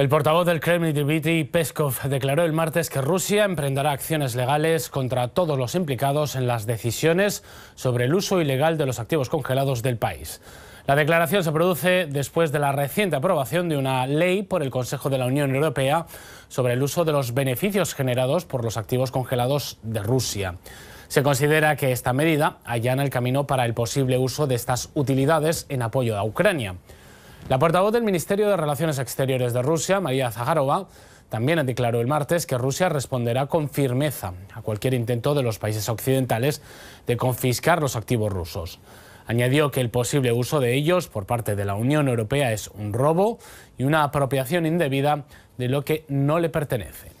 El portavoz del Kremlin, Dmitry Peskov, declaró el martes que Rusia emprenderá acciones legales contra todos los implicados en las decisiones sobre el uso ilegal de los activos congelados del país. La declaración se produce después de la reciente aprobación de una ley por el Consejo de la Unión Europea sobre el uso de los beneficios generados por los activos congelados de Rusia. Se considera que esta medida allana el camino para el posible uso de estas utilidades en apoyo a Ucrania. La portavoz del Ministerio de Relaciones Exteriores de Rusia, María Zaharova, también declaró el martes que Rusia responderá con firmeza a cualquier intento de los países occidentales de confiscar los activos rusos. Añadió que el posible uso de ellos por parte de la Unión Europea es un robo y una apropiación indebida de lo que no le pertenece.